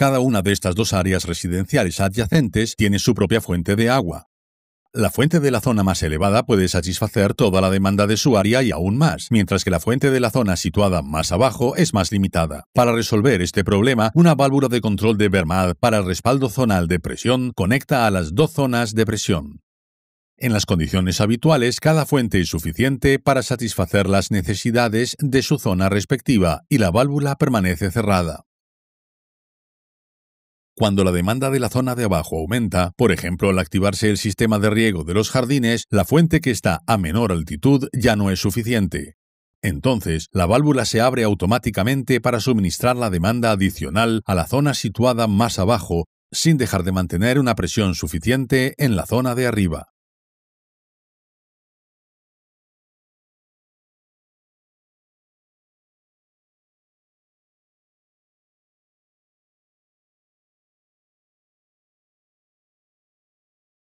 Cada una de estas dos áreas residenciales adyacentes tiene su propia fuente de agua. La fuente de la zona más elevada puede satisfacer toda la demanda de su área y aún más, mientras que la fuente de la zona situada más abajo es más limitada. Para resolver este problema, una válvula de control de Vermad para el respaldo zonal de presión conecta a las dos zonas de presión. En las condiciones habituales, cada fuente es suficiente para satisfacer las necesidades de su zona respectiva y la válvula permanece cerrada. Cuando la demanda de la zona de abajo aumenta, por ejemplo al activarse el sistema de riego de los jardines, la fuente que está a menor altitud ya no es suficiente. Entonces, la válvula se abre automáticamente para suministrar la demanda adicional a la zona situada más abajo, sin dejar de mantener una presión suficiente en la zona de arriba.